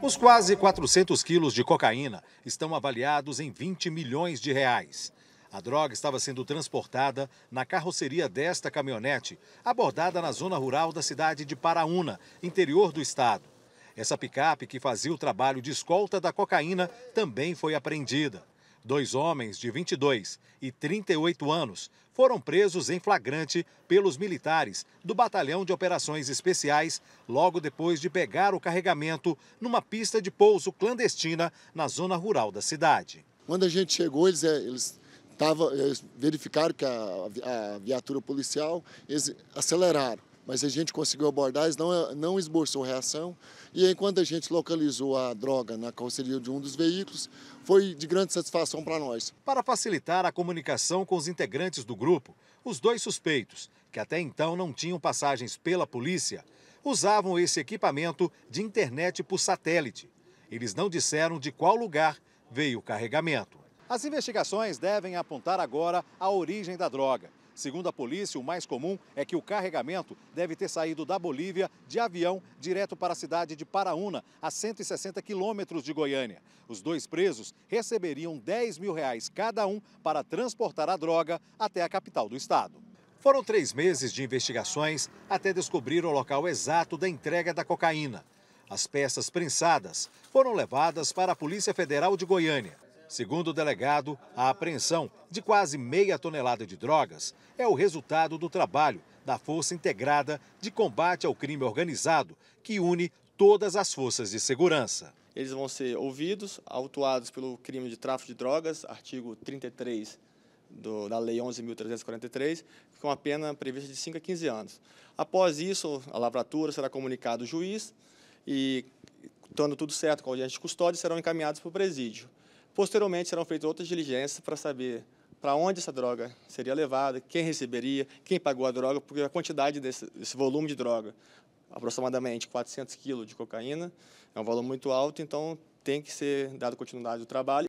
Os quase 400 quilos de cocaína estão avaliados em 20 milhões de reais. A droga estava sendo transportada na carroceria desta caminhonete, abordada na zona rural da cidade de Paraúna, interior do estado. Essa picape, que fazia o trabalho de escolta da cocaína, também foi apreendida. Dois homens de 22 e 38 anos foram presos em flagrante pelos militares do Batalhão de Operações Especiais logo depois de pegar o carregamento numa pista de pouso clandestina na zona rural da cidade. Quando a gente chegou, eles, é, eles tava, eles verificaram que a, a, a viatura policial, eles aceleraram mas a gente conseguiu abordar, eles não, não esboçou reação. E enquanto a gente localizou a droga na carroceria de um dos veículos, foi de grande satisfação para nós. Para facilitar a comunicação com os integrantes do grupo, os dois suspeitos, que até então não tinham passagens pela polícia, usavam esse equipamento de internet por satélite. Eles não disseram de qual lugar veio o carregamento. As investigações devem apontar agora a origem da droga. Segundo a polícia, o mais comum é que o carregamento deve ter saído da Bolívia de avião direto para a cidade de Paraúna, a 160 quilômetros de Goiânia. Os dois presos receberiam 10 mil reais cada um para transportar a droga até a capital do estado. Foram três meses de investigações até descobrir o local exato da entrega da cocaína. As peças prensadas foram levadas para a Polícia Federal de Goiânia. Segundo o delegado, a apreensão de quase meia tonelada de drogas é o resultado do trabalho da Força Integrada de Combate ao Crime Organizado, que une todas as forças de segurança. Eles vão ser ouvidos, autuados pelo crime de tráfico de drogas, artigo 33 do, da Lei 11.343, com a pena prevista de 5 a 15 anos. Após isso, a lavratura será comunicada ao juiz e, estando tudo certo com a audiência de custódia, serão encaminhados para o presídio. Posteriormente, serão feitas outras diligências para saber para onde essa droga seria levada, quem receberia, quem pagou a droga, porque a quantidade desse, desse volume de droga, aproximadamente 400 quilos de cocaína, é um valor muito alto, então tem que ser dado continuidade ao trabalho.